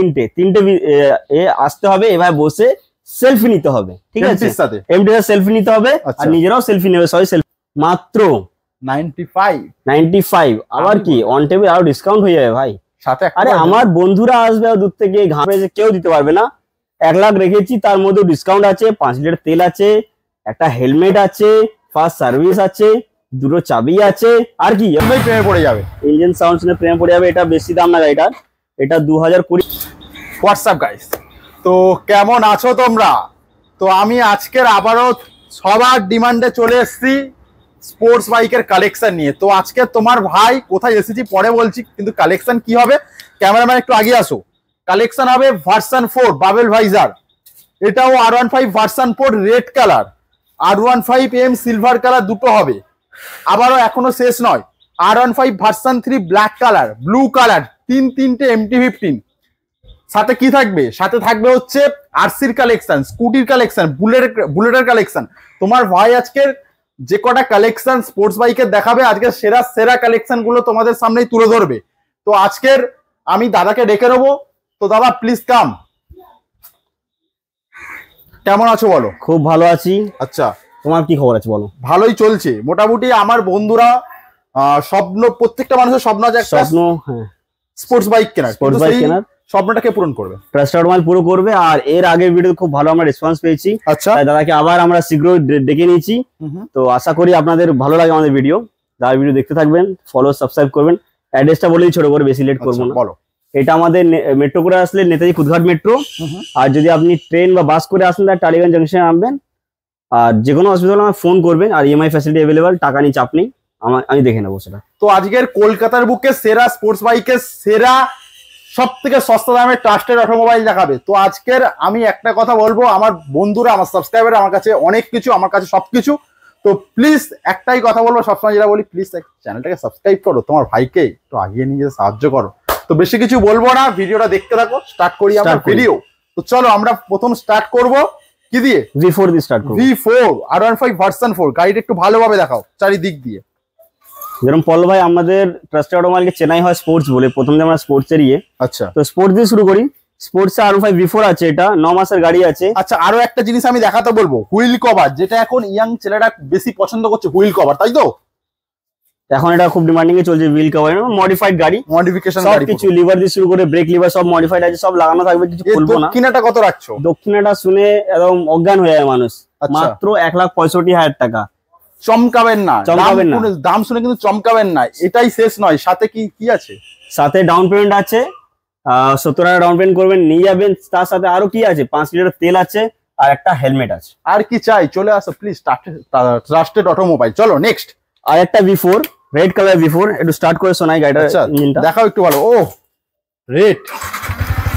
তিনটে তিনটে এ আসতে হবে এবার বসে সেলফি নিতে হবে ঠিক আছে সাথে এমডির সেলফি নিতে হবে আর আচ্ছা। নিজেরাও সেলফি নেবে সবাই সেলফি মাত্র 95 95 আবার কি অন টেবিল আরো ডিসকাউন্ট হয়ে যাবে ভাই সাথে আরে আমার বন্ধুরা আসবে দূর থেকে ঘামে যে কেউ দিতে পারবে না এক লাখ রেখেছি তার মধ্যে ডিসকাউন্ট আছে পাঁচ লিটার তেল আছে একটা হেলমেট আছে ফার্স্ট সার্ভিস আছে দুটো চাবি আছে আর কি প্রেমে পড়ে যাবে ইঞ্জিন সাউন্ড শুনে প্রেমে পড়ে যাবে এটা বেশি দাম না গাড়িটার এটা দু হাজার কুড়ি হোয়াটসঅ্যাপ গাইস তো কেমন আছো তোমরা তো আমি আজকের আবারও সবার ডিমান্ডে চলে এসছি স্পোর্টস বাইকের কালেকশন নিয়ে তো আজকে তোমার ভাই কোথায় এসেছি পরে বলছি কিন্তু কালেকশন কি হবে ক্যামেরাম্যান একটু আগে আসো কালেকশন হবে ভার্সান ফোর বাবেল ভাইজার এটাও R one five version four red colour R one five M silver colour দুটো হবে আবারও এখনো শেষ নয় R one five version three black colour blue colour তিন তিনটে এমটি ফিফটিন সাথে কি থাকবে সাথে থাকবে হচ্ছে আরসির কালেকশন স্কুটির কালেকশন বুলেট বুলেটের কালেকশন তোমার ভাই আজকের যে কটা কালেকশন স্পোর্টস বাইকের দেখাবে আজকে সেরা সেরা কালেকশন গুলো তোমাদের সামনেই তুলে ধরবে তো আজকের আমি দাদাকে ডেকে নেবো তো দাদা প্লিজ কাম কেমন আছো বলো খুব ভালো আছি আচ্ছা তোমার কি খবর আছে বলো ভালোই চলছে মোটামুটি আমার বন্ধুরা স্বপ্ন প্রত্যেকটা মানুষের স্বপ্ন আছে স্বপ্ন হ্যাঁ। স্পোর্টস বাইক কেনার স্পোর্টস বাইক কেনার স্বপ্নটাকে পূরণ করবে ট্রাস্টার মাল পুরো করবে আর এর আগে ভিডিও খুব ভালো আমরা রেসপন্স পেয়েছি আচ্ছা দাদাকে আবার আমরা শীঘ্রই ডেকে নিয়েছি তো আশা করি আপনাদের ভালো লাগে আমাদের ভিডিও দাদা ভিডিও দেখতে থাকবেন ফলো সাবস্ক্রাইব করবেন অ্যাড্রেসটা বলেই ছোট করে বেশি লেট করবো আচ্ছা, না বলো এটা আমাদের মেট্রো করে আসলে নেতাজি কুদঘাট মেট্রো আর যদি আপনি ট্রেন বা বাস করে আসেন তাহলে টালিগঞ্জ জাংশনে নামবেন আর যে কোনো অসুবিধা হলে আমার ফোন করবেন আর ইএমআই ফ্যাসিলিটি অ্যাভেলেবল টাকা নিয়ে চাপ নেই আমি দেখে নেবো সেটা তো আজকের কলকাতার বুকে সেরা স্পোর্টস বাইকের সেরা সব থেকে সস্তা দামে ট্রাস্টেড অটোমোবাইল দেখাবে তো আজকের আমি একটা কথা বলবো আমার বন্ধুরা আমার সাবস্ক্রাইবার আমার কাছে অনেক কিছু আমার কাছে সব কিছু তো প্লিজ একটাই কথা বলবো সবসময় যেটা বলি প্লিজ চ্যানেলটাকে সাবস্ক্রাইব করো তোমার ভাইকে একটু আগিয়ে নিয়ে সাহায্য করো তো বেশি কিছু বলবো না ভিডিওটা দেখতে থাকো স্টার্ট করি আমার ভিডিও তো চলো আমরা প্রথম স্টার্ট করব কি দিয়ে ভি ফোর দিয়ে স্টার্ট করবো V four R one five version four গাড়িটা একটু ভালোভাবে দেখাও চারিদিক দিয়ে যেরকম পল ভাই আমাদের ট্রাস্টেড অটোমোবাইলকে চেনাই হয় স্পোর্টস বলে প্রথম আমরা স্পোর্টস এর ইয়ে আচ্ছা তো স্পোর্টস দিয়ে শুরু করি স্পোর্টস আর ফাইভ বিফোর আছে এটা ন মাসের গাড়ি আছে আচ্ছা আরো একটা জিনিস আমি দেখাতে বলবো হুইল কভার যেটা এখন ইয়াং ছেলেরা বেশি পছন্দ করছে হুইল কভার তাই তো এখন এটা খুব ডিমান্ডিং এ চলছে হুইল কভার মডিফাইড গাড়ি মডিফিকেশন সব কিছু লিভার দিয়ে শুরু করে ব্রেক লিভার সব মডিফাইড আছে সব লাগানো থাকবে কিছু বলবো না দক্ষিণাটা কত রাখছো দক্ষিণাটা শুনে একদম অজ্ঞান হয়ে যায় মানুষ আচ্ছা। মাত্র এক লাখ পঁয়ষট্টি হাজার টাকা চমকাবেন না চমকাবেন না দাম শুনে কিন্তু চমকাবেন না এটাই শেষ নয় সাথে কি কি আছে সাথে ডাউন পেমেন্ট আছে সত্তর টাকা ডাউন পেমেন্ট করবেন নিয়ে যাবেন তার সাথে আরো কি আছে পাঁচ লিটার তেল আছে আর একটা হেলমেট আছে আর কি চাই চলে আসো প্লিজ ট্রাস্টেড অটোমোবাইল চলো নেক্সট আর একটা বিফোর রেড কালার বিফোর একটু স্টার্ট করে শোনাই গাড়িটা আচ্ছা, দেখাও একটু ভালো ও রেড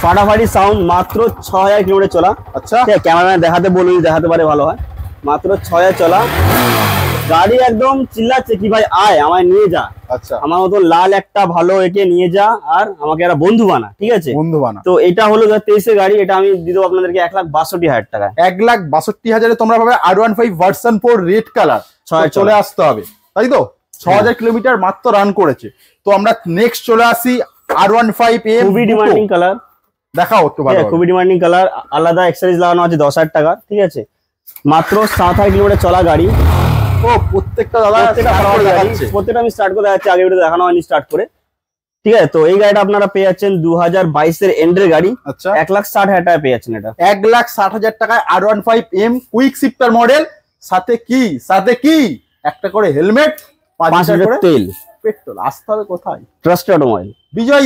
ফাটাফাটি সাউন্ড মাত্র ছ হাজার কিলোমিটার চলা আচ্ছা ক্যামেরাম্যান দেখাতে বলুন দেখাতে পারে ভালো হয় মাত্র ছ হাজার চলা গাড়ি একদম চিল্লাচ্ছে কি ভাই আয় আমায় নিয়ে যা আচ্ছা আমার মতো লাল একটা ভালো একে নিয়ে যা আর আমাকে একটা বন্ধু বানা ঠিক আছে বন্ধু বানা তো এটা হলো দু গাড়ি এটা আমি দিয়ে দেবো আপনাদেরকে এক লাখ বাষট্টি হাজার টাকা এক লাখ বাষট্টি হাজারে তোমরা পাবে R one five version four red colour ছয় চলে আসতে হবে তাই তো ছ হাজার কিলোমিটার মাত্র রান করেছে তো আমরা নেক্সট চলে আসি আর ওয়ান ফাইভ এ খুবই ডিমান্ডিং কালার দেখাও একটু ভালো হ্যাঁ, খুবই ডিমান্ডিং কালার আলাদা এক্সারসাইজ লাগানো আছে দশ হাজার টাকা ঠিক আছে মাত্র সাত হাজার কিলোমিটার চলা গাড়ি ও প্রত্যেকটা দাদা আমি স্টার্ট করে আগে দেখানো হয়নি স্টার্ট করে ঠিক আছে তো এই গাড়িটা আপনারা পেয়ে যাচ্ছেন দু হাজার বাইশের এন্ডের গাড়ি আচ্ছা এক লাখ ষাট হাজার পেয়ে যাচ্ছেন এটা এক লাখ ষাট হাজার টাকায় R one five M quick shifter model সাথে কি সাথে কি একটা করে হেলমেট পাঁচ তেল পেট্রোল আসতে হবে কোথায়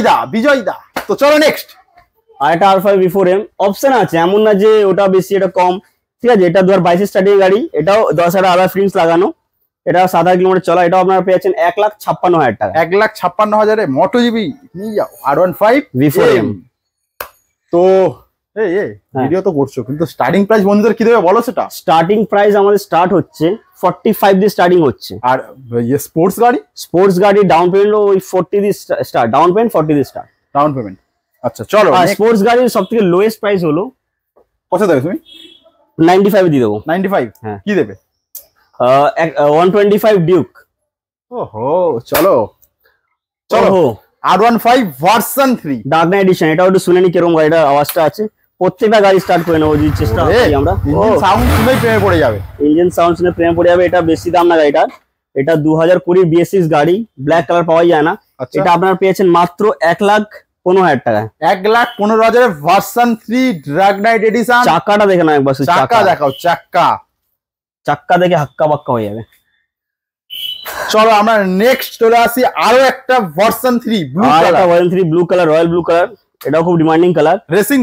দা দা তো চলো নেক্সট আর এটা আর ফাইভ বিফোর এম অপশন আছে এমন না যে ওটা বেশি এটা কম ঠিক আছে এটা দু হাজার বাইশের স্টার্টিং গাড়ি এটাও দশ হাজার আলাদা ফ্রিংস লাগানো এটা সাত হাজার কিলোমিটার চলা এটাও আপনারা পেয়েছেন এক লাখ ছাপ্পান্ন হাজার টাকা এক লাখ ছাপ্পান্ন হাজারে Moto GP R one five V M তো ভিডিও হ্যাঁ। করছো কিন্তু স্টার্টিং প্রাইস বন্ধুদের বলো সেটা স্টার্টিং আমাদের স্টার্ট হচ্ছে ফাইভ স্টার্টিং হচ্ছে আর স্পোর্টস গাড়ি স্পোর্টস গাড়ি ডাউন ওই start down payment start down payment আচ্ছা চলো স্পোর্টস গাড়ির সব থেকে লোয়েস্ট প্রাইস হলো কত দেবে তুমি 95 দিয়ে দেবো 95 হ্যাঁ কি দেবে 125 ডিউক ওহো চলো চলো R R15 version 3 dark knight edition এটা একটু শুনে নি কিরকম গাড়িটা আওয়াজটা আছে প্রত্যেকটা গাড়ি স্টার্ট করে নেবো যে চেষ্টা করি আমরা সাউন্ড শুনে প্রেমে পড়ে যাবে ইঞ্জিন সাউন্ড শুনে প্রেমে পড়ে যাবে এটা বেশি দাম না গাড়িটার এটা দু হাজার কুড়ি বিএসিস গাড়ি ব্ল্যাক কালার পাওয়া যায় না আচ্ছা। এটা আপনারা পেয়েছেন মাত্র এক লাখ পনেরো হাজার এক লাখ পনেরো ভার্সন থ্রি দেখে একবার চাকা দেখাও চাক্কা চাক্কা দেখে হাক্কা হয়ে যাবে চলো আমরা নেক্সট চলে আসি আরো একটা version three version three blue colour blue colour এটাও খুব কালার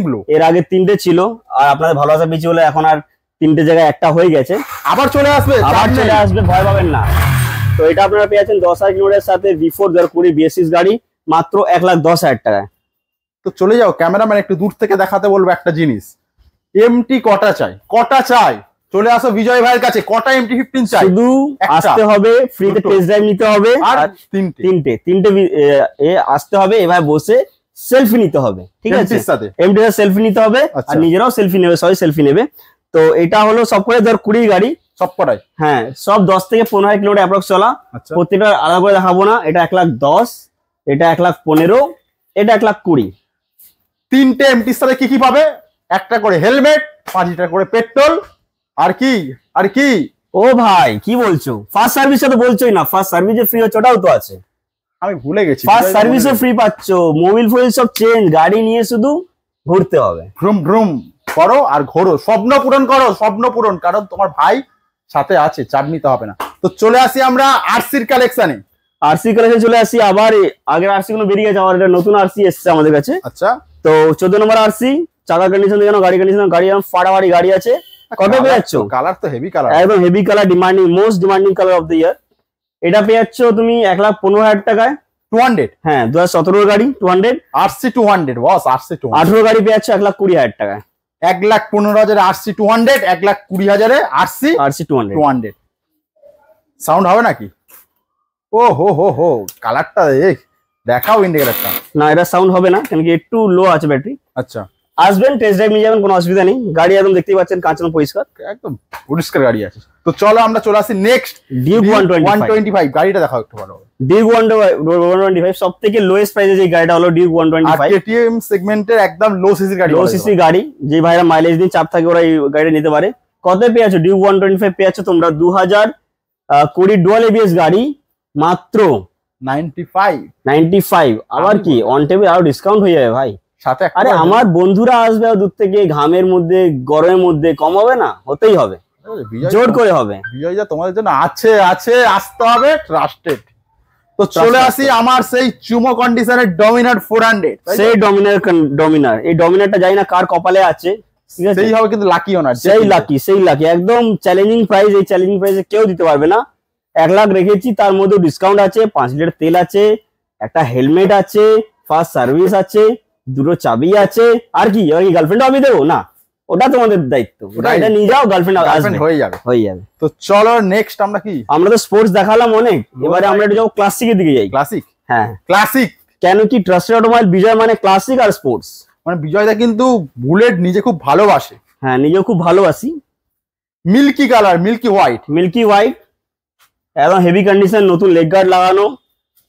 ব্লু এর তিনটে ছিল আর আপনাদের ভালোবাসা বেশি হলে এখন আর তিনটে জায়গায় একটা হয়ে গেছে আবার চলে আসবে আবার চলে আসবে ভয় পাবেন না তো এটা আপনারা পেয়েছেন দশ হাজার কিলোমিটার সাথে বিফোর ফোর কুড়ি বিএসিস গাড়ি মাত্র এক লাখ দশ হাজার টাকায় তো চলে যাও ক্যামেরাম্যান একটু দূর থেকে দেখাতে বলবো একটা জিনিস এমটি কটা চাই কটা চাই চলে আসো বিজয় ভাইয়ের কাছে কটা এমটি ফিফটিন চাই শুধু আসতে হবে ফ্রিতে টেস্ট ড্রাইভ নিতে হবে আর তিনটে তিনটে তিনটে এ আসতে হবে এভাবে বসে সেলফি নিতে হবে ঠিক আছে এমটির সাথে সেলফি নিতে হবে আর আচ্ছা। নিজেরাও সেলফি নেবে সবাই সেলফি নেবে তো এটা হলো সব করে ধর কুড়ি গাড়ি সব কটাই হ্যাঁ সব দশ থেকে পনেরো কিলোমিটার অ্যাপ্রক্স চলা আচ্ছা। প্রতিটা আলাদা করে দেখাবো না এটা এক লাখ দশ এটা এক লাখ পনেরো এটা এক লাখ কুড়ি তিনটে এমটি স্টারে কি কি পাবে একটা করে হেলমেট পাঁচ লিটার করে পেট্রোল আর কি আর কি ও ভাই কি বলছো ফার্স্ট সার্ভিস তো বলছোই না ফার্স্ট সার্ভিসে ফ্রি হচ্ছে ওটাও তো আছে আমি ভুলে গেছি ফার্স্ট সার্ভিসও ফ্রি পাচ্ছ মোবিল ফোন সব চেঞ্জ গাড়ি নিয়ে শুধু ঘুরতে হবে ভ্রুম ভ্রুম করো আর ঘোরো স্বপ্ন পূরণ করো স্বপ্ন পূরণ কারণ তোমার ভাই সাথে আছে চাপ নিতে হবে না তো চলে আসি আমরা আরসির কালেকশনে আরসি কালেকশন চলে আসি আবার আগের আরসি গুলো বেরিয়ে গেছে আমার এটা নতুন আরসি এসছে আমাদের কাছে আচ্ছা তো চোদ্দ নম্বর আরসি চাকা কন্ডিশন যেন গাড়ি কন্ডিশন গাড়ি যেন ফাটাফাটি গাড়ি আছে কত পেয়ে যাচ্ছ কালার তো হেভি কালার একদম heavy colour demanding most demanding colour of the year এটা পেয়ে যাচ্ছ তুমি এক লাখ পনেরো হাজার টাকায় টু হান্ড্রেড হ্যাঁ দু হাজার সতেরোর গাড়ি two hundred RC two hundred boss RC two আঠেরো গাড়ি পেয়ে যাচ্ছ এক লাখ কুড়ি হাজার টাকায় এক লাখ পনেরো হাজারে আরসি টু হান্ড্রেড এক লাখ কুড়ি হাজারে RC RC two hundred two hundred sound হবে নাকি ও হো হো হো কালারটা দেখ দেখাও ইন্ডিকেটারটা না এটা সাউন্ড হবে না কেন কি একটু লো আছে ব্যাটারি আচ্ছা আসবেন টেস্ট ড্রাইভ নিয়ে যাবেন কোনো অসুবিধা নেই গাড়ি একদম দেখতেই পাচ্ছেন কাঁচানো পরিষ্কার একদম পরিষ্কার গাড়ি আছে তো চলো আমরা চলে আসি next Duke one twenty five গাড়িটা দেখাও একটু ভালো ডিউক ওয়ান টোয়েন্টি ফাইভ সব থেকে লোয়েস্ট প্রাইসে যে গাড়িটা হলো Duke one twenty five KTM সেগমেন্টের একদম লো সিসি গাড়ি লো সিসি গাড়ি যে ভাইরা মাইলেজ দিয়ে চাপ থাকে ওরা এই গাড়িটা নিতে পারে কত পেয়েছো ডিউক ওয়ান টোয়েন্টি পেয়েছো তোমরা দু হাজার কুড়ি ডুয়াল এবিএস গাড়ি মাত্র 95 95 আবার কি অন টেবিল আরো ডিসকাউন্ট হয়ে যাবে ভাই সাথে আরে আমার বন্ধুরা আসবে দূর থেকে ঘামের মধ্যে গরমের মধ্যে কম হবে না হতেই হবে জোর করে হবে বিজয় তোমাদের জন্য আছে আছে আসতে হবে ট্রাস্টেড তো চলে আসি আমার সেই চুমো কন্ডিশনের ডমিনার ফোর হান্ড্রেড সেই ডমিনার ডমিনার এই ডমিনারটা জানি না কার কপালে আছে সেই হবে কিন্তু লাকি ওনার সেই লাকি সেই লাকি একদম চ্যালেঞ্জিং প্রাইস এই চ্যালেঞ্জিং প্রাইসে কেউ দিতে পারবে না এক লাখ রেখেছি তার মধ্যে ডিসকাউন্ট আছে পাঁচ লিটার তেল আছে একটা হেলমেট আছে ফার্স্ট সার্ভিস আছে দুটো চাবি আছে আর কি আর কি গার্লফ্রেন্ড আমি দেবো না ওটা তোমাদের দায়িত্ব ওটা এটা নিয়ে যাও গার্লফ্রেন্ড আসবে হয়ে যাবে হয়ে যাবে তো চলো নেক্সট আমরা কি আমরা তো স্পোর্টস দেখালাম অনেক এবারে আমরা একটু যাবো ক্লাসিকের দিকে যাই ক্লাসিক হ্যাঁ ক্লাসিক কেন কি ট্রাস্টেড অটোমোবাইল বিজয় মানে ক্লাসিক আর স্পোর্টস মানে বিজয়দা কিন্তু বুলেট নিজে খুব ভালোবাসে হ্যাঁ নিজেও খুব ভালোবাসি milky colour milky white milky white এবং হেভি কন্ডিশন নতুন লেগ গার্ড লাগানো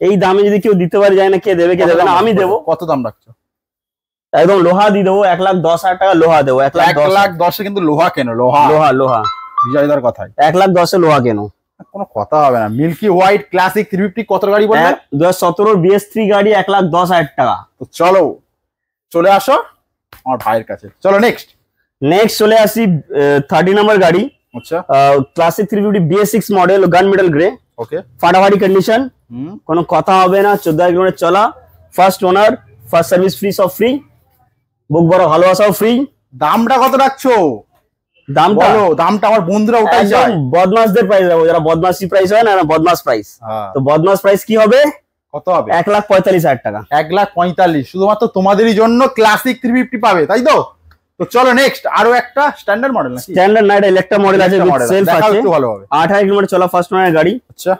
এই দামে যদি কেউ দিতে পারে যায় না কে দেবে কে দেবে না আমি দেবো কত দাম রাখছো একদম লোহা দিয়ে দেবো এক লাখ দশ হাজার টাকা লোহা দেবো এক লাখ লাখ দশে কিন্তু লোহা কেন লোহা লোহা লোহা বিজয়দার কথা এক লাখ দশে লোহা কেন কোনো কথা হবে না milky white classic three fifty কত গাড়ি বলে দু হাজার সতেরোর বিএস থ্রি গাড়ি এক লাখ দশ হাজার টাকা তো চলো চলে আসো আমার ভাইয়ের কাছে চলো নেক্সট নেক্সট চলে আসি থার্টি নাম্বার গাড়ি classic three fifty model gun grey okay ফাটাফাটি কন্ডিশন কথা হবে না চোদ্দ কিলোমিটার চলা first owner first service free সব ফ্রি বুক বড় ভালোবাসাও ফ্রি দামটা কত রাখছো দামটা আমার বন্ধুরা ওটাই প্রাইস দেবো যারা প্রাইস হয় না প্রাইস হ্যাঁ। তো প্রাইস কি হবে কত হবে এক লাখ পঁয়তাল্লিশ হাজার টাকা এক লাখ পঁয়তাল্লিশ শুধুমাত্র তোমাদেরই জন্য ক্লাসিক থ্রি ফিফটি পাবে তাই তো চলো নেক্সট আরো একটা standard model standard knight Electra model আছে সেলফ আছে ভালো হবে 28 কিলোমিটার চলা ফার্স্ট ওনার গাড়ি আচ্ছা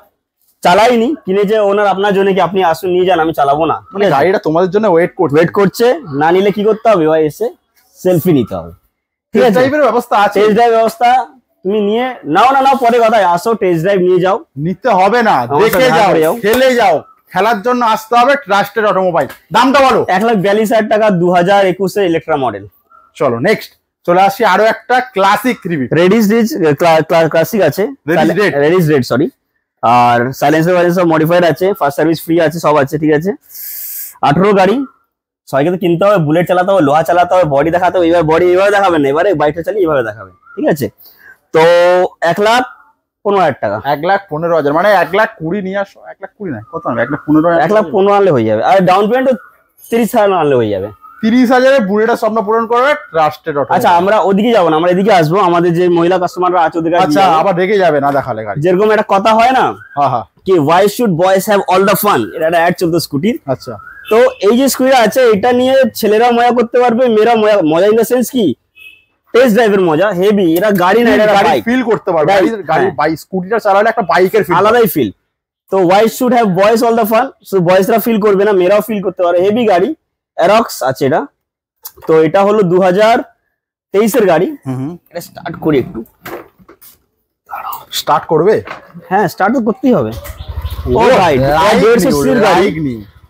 চালাইনি কিনে যে ওনার আপনার জন্য কি আপনি আসুন নিয়ে যান আমি চালাবো না মানে গাড়িটা তোমাদের জন্য ওয়েট করছে ওয়েট করছে না নিলে কি করতে হবে ভাই এসে সেলফি নিতে হবে ঠিক আছে ড্রাইভের ব্যবস্থা আছে টেস্ট ড্রাইভ ব্যবস্থা তুমি নিয়ে নাও না নাও পরে কথা আসো টেস্ট ড্রাইভ নিয়ে যাও নিতে হবে না দেখে যাও খেলে যাও খেলার জন্য আসতে হবে ট্রাস্টেড অটোমোবাইল দামটা বলো এক লাখ বিয়াল্লিশ হাজার টাকা দু হাজার একুশে ইলেকট্রা মডেল চলো নেক্সট চলে আসি আরো একটা classic review Redditch classic আছে রেডিস রেড সরি আর সাইলেন্সার ওয়াইজ সব মডিফাইড আছে ফার্স্ট সার্ভিস ফ্রি আছে সব আছে ঠিক আছে আঠেরো গাড়ি সবাইকে তো কিনতে হবে বুলেট চালাতে হবে লোহা চালাতে হবে বডি দেখাতে হবে এবার বডি এইভাবে দেখাবেন না এবারে বাইকটা চালিয়ে এইভাবে দেখাবেন ঠিক আছে তো এক লাখ পনেরো হাজার টাকা এক লাখ পনেরো হাজার মানে এক লাখ কুড়ি নিয়ে আসো এক লাখ কুড়ি না কত এক লাখ পনেরো এক লাখ পনেরো আনলে হয়ে যাবে আর ডাউন পেমেন্ট তিরিশ হাজার আনলে হয়ে যাবে তিরিশ হাজারে বুড়িটা স্বপ্ন পূরণ করবে ট্রাস্টেড আচ্ছা আমরা ওদিকে যাবো না আমরা এদিকে আসবো আমাদের যে মহিলা কাস্টমাররা আছে ওদিকে আচ্ছা আবার রেগে যাবে না দেখালে গাড়ি যেরকম একটা কথা হয় না হ্যাঁ, হ্যাঁ। কি why should boys have all the fun এটা একটা অ্যাড চলতো স্কুটির আচ্ছা তো এই যে স্কুটি আছে এটা নিয়ে ছেলেরা মজা করতে পারবে মেয়েরা মজা মজা ইন দ্য সেন্স কি টেস্ট ড্রাইভের মজা হেভি এরা গাড়ি না এটা গাড়ি ফিল করতে পারবে গাড়ি বাইক স্কুটিটা চালালে একটা বাইকের ফিল আলাদাই ফিল তো why should have boys all the fun শুধু বয়েসরা ফিল করবে না মেয়েরাও ফিল করতে পারে হেভি গাড়ি অ্যারক্স আছে এটা তো এটা হলো দু হাজার তেইশের গাড়ি এটা স্টার্ট করি একটু স্টার্ট করবে হ্যাঁ স্টার্ট তো করতেই হবে গাড়ি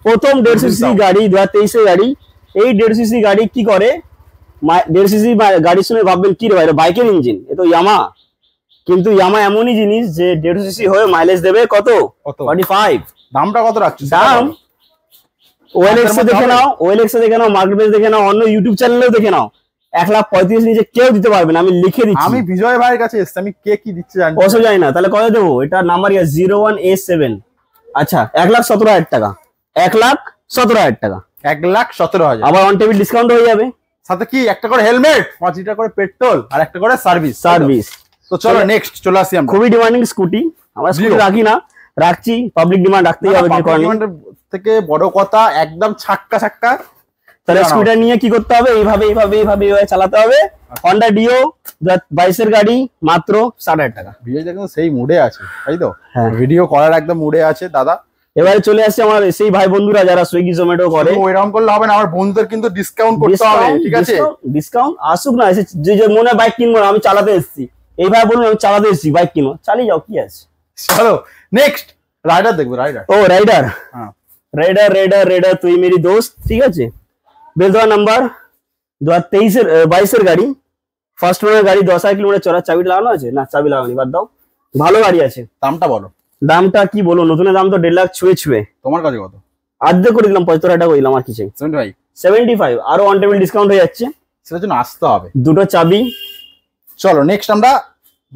প্রথম দেড়শো সিসি গাড়ি দু হাজার গাড়ি এই দেড়শো সিসি গাড়ি কি করে দেড়শো সিসি গাড়ির শুনে ভাববেন কি রে বাইকের ইঞ্জিন এ তো ইয়ামা কিন্তু ইয়ামা এমনই জিনিস যে দেড়শো সিসি হয়ে মাইলেজ দেবে কত ফর্টি ফাইভ দামটা কত রাখছি দাম ওএলএক্স দেখে নাও দেখে নাও দেখে নাও অন্য ইউটিউব চ্যানেলেও দেখে নাও এক লাখ পঁয়ত্রিশ নিচে কেউ দিতে পারবে না আমি লিখে আমি বিজয় ভাইয়ের কাছে আমি কে কি দিচ্ছে না তাহলে দেবো এটা number zero one A seven আচ্ছা এক লাখ সতেরো হাজার টাকা এক লাখ সতেরো হাজার টাকা এক লাখ সতেরো হাজার আবার টেবিল ডিসকাউন্ট হয়ে যাবে সাথে কি একটা করে হেলমেট করে পেট্রোল আর একটা করে সার্ভিস সার্ভিস তো চলো নেক্সট চলে খুবই ডিমান্ডিং স্কুটি আমরা স্কুটি রাখি না রাখছি পাবলিক ডিমান্ড রাখতেই হবে থেকে বড় কথা একদম ছাক্কা ছাক্কা তাহলে স্কুটার নিয়ে কি করতে হবে এইভাবে এইভাবে এইভাবে এইভাবে চালাতে হবে হন্ডা আচ্ছা। ডিও বাইশের গাড়ি মাত্র ষাট হাজার টাকা ভিডিওটা কিন্তু সেই মুডে আছে তাই তো ভিডিও হ্যাঁ। করার একদম মুডে আছে দাদা এবারে চলে আসছে আমার সেই ভাই বন্ধুরা যারা সুইগি জোম্যাটো করে ওই রকম করলে হবে না আমার বন্ধুদের কিন্তু ডিসকাউন্ট করতে হবে ঠিক আছে ডিসকাউন্ট আসুক না এসে যে যে মনে বাইক কিনবো আমি চালাতে এসেছি এইভাবে বলুন আমি চালাতে এসেছি বাইক কিনবো চালিয়ে যাও কি আছে চলো নেক্সট রাইডার দেখবে রাইডার ও রাইডার রাইডার রাইডার রাইডার তুই মেরি দোস্ত ঠিক আছে বেলদোয়া নাম্বার দু হাজার তেইশের বাইশের গাড়ি ফার্স্ট ওনার গাড়ি দশ হাজার কিলোমিটার চড়ার চাবি লাগানো আছে না চাবি লাগানি বাদ দাও ভালো গাড়ি আছে দামটা বলো দামটা কি বলো নতুনের দাম তো দেড় লাখ ছুঁয়ে ছুঁয়ে তোমার কাছে কত আর্ধেক করে দিলাম পঁচাত্তর টাকা করলাম আর কি চাই সেভেন্টি ফাইভ সেভেন্টি ফাইভ আরো অন টেবিল ডিসকাউন্ট হয়ে যাচ্ছে সেটার জন্য আসতে হবে দুটো চাবি চলো নেক্সট আমরা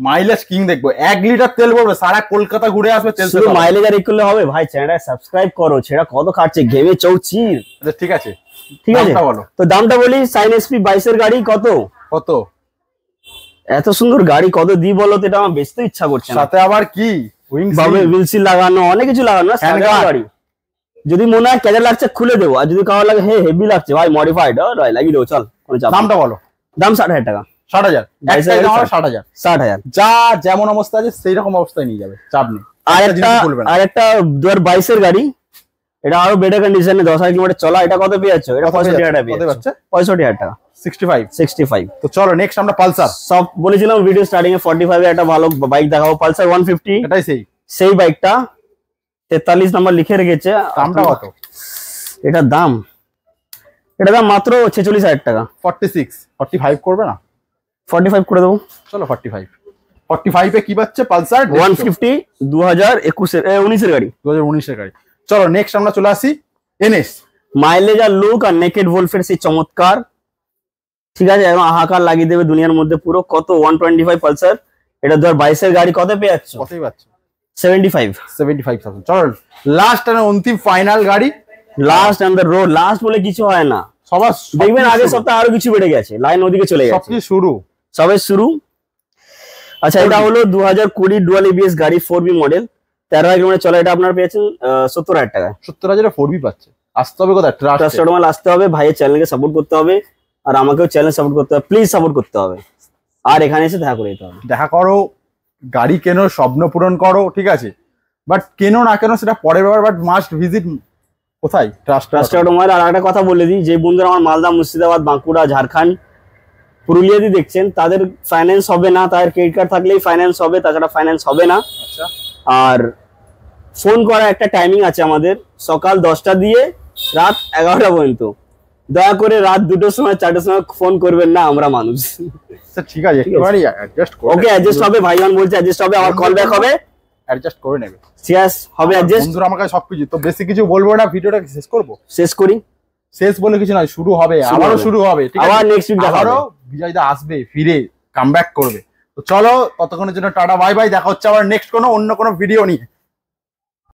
মাইলেজ কিং দেখবো এক লিটার তেল পড়বে সারা কলকাতা ঘুরে আসবে তেল শুধু মাইলেজ আর করলে হবে ভাই চ্যানেলটা সাবস্ক্রাইব করো সেটা কত খাচ্ছে গেমে চৌচি আচ্ছা, ঠিক আছে ঠিক আছে বলো তো দামটা বলি সাইন এসপি বাইশের গাড়ি কত কত এত সুন্দর গাড়ি কত দি বলো তো এটা আমার বেচতে ইচ্ছা করছে সাথে আবার কি ভাবে উইলসিল লাগানো অনেক কিছু লাগানো না গাড়ি যদি মনে হয় কেজে লাগছে খুলে দেবো আর যদি কারো লাগে হে হেভি লাগছে ভাই মডিফাইড রয় লাগিয়ে দেবো চল কোনো চাপ দামটা বলো দাম ষাট হাজার টাকা ষাট হাজার ষাট হাজার ষাট হাজার যা যেমন অবস্থা আছে সেই রকম অবস্থায় নিয়ে যাবে চাপ নেই আর একটা দু হাজার বাইশের গাড়ি এটা আরো বেটার কন্ডিশনে দশ হাজার কিলোমিটার চলা এটা কত পেয়েছো এটা পঁয়ষট্টি হাজার টাকা পঁয়ষট্টি হাজার টাকা সিক্সটি ফাইভ সিক্সটি ফাইভ তো চলো নেক্সট আমরা পালসার সব বলেছিলাম ভিডিও ফাইভ একটা ভালো বাইক দেখাবো পালসার ওয়ান ফিফটি এটাই সেই সেই বাইকটা তেতাল্লিশ লিখে রেখেছে কত এটার দাম দাম মাত্র ছেচল্লিশ হাজার টাকা সিক্স ফর্টি ফাইভ করবে না 45 করে চলো 45 45 এ কি পালসার 150 2021 এর 19 এর গাড়ি 2019 এর গাড়ি চলো নেক্সট আমরা চলে আসি এনএস মাইলেজ আর লুক আর নেকেড ভোলফের সেই চমৎকার ঠিক আছে এখন হাহাকার লাগিয়ে দেবে দুনিয়ার মধ্যে পুরো কত 125 পালসার এটা 2022 এর গাড়ি কত পেয়ে যাচ্ছে কতই পাচ্ছে 75 75000 চলো লাস্ট আর অন্তিম ফাইনাল গাড়ি last on the road last বলে কিছু হয় না সবার দেখবেন আগের সপ্তাহে আরো কিছু বেড়ে গেছে লাইন ওদিকে চলে গেছে সবকিছু শুরু সবে শুরু আচ্ছা এটা হলো দু হাজার কুড়ি ডুয়াল ইবিএস গাড়ি ফোর বি মডেল তেরো হাজার মানে চলা এটা আপনার পেয়েছেন সত্তর হাজার টাকা সত্তর হাজার ফোর বি পাচ্ছে আসতে হবে কোথায় ট্রাস্ট আসতে হবে ভাইয়ের চ্যানেলকে সাপোর্ট করতে হবে আর আমাকেও চ্যানেল সাপোর্ট করতে হবে প্লিজ সাপোর্ট করতে হবে আর এখানে এসে দেখা করে দিতে হবে দেখা করো গাড়ি কেন স্বপ্ন পূরণ করো ঠিক আছে বাট কেনো না কেনো সেটা পরের ব্যাপার বাট মাস্ট ভিজিট কোথায় ট্রাস্ট ট্রাস্ট মাল আর একটা কথা বলে দিই যে বন্ধুরা আমার মালদা মুর্শিদাবাদ বাঁকুড়া ঝাড়খণ্ড পুরুলিয়াতে দেখছেন তাদের ফাইন্যান্স হবে না তাদের ক্রেডিট কার্ড থাকলেই ফাইন্যান্স হবে তাছাড়া ফাইন্যান্স হবে না আচ্ছা। আর ফোন করা একটা টাইমিং আছে আমাদের সকাল দশটা দিয়ে রাত এগারোটা পর্যন্ত দয়া করে রাত দুটোর সময় চারটার সময় ফোন করবেন না আমরা মানুষ আচ্ছা, ঠিক আছে ওকে অ্যাডজাস্ট হবে ভাইজান বলছে অ্যাডজাস্ট হবে আমার কল ব্যাক হবে অ্যাডজাস্ট করে নেবে সিয়াস হবে অ্যাডজাস্ট বন্ধুরা আমার কাছে সবকিছু তো বেশি কিছু বলবো না ভিডিওটা শেষ করব শেষ করি শেষ বলে কিছু নয় শুরু হবে আবারও শুরু হবে ঠিক আছে আবার নেক্সট উইক দেখাবো বিজয়দা আসবে ফিরে কাম করবে তো চলো ততক্ষণের জন্য টাটা বাই বাই দেখা হচ্ছে আবার নেক্সট কোনো অন্য কোনো ভিডিও নিয়ে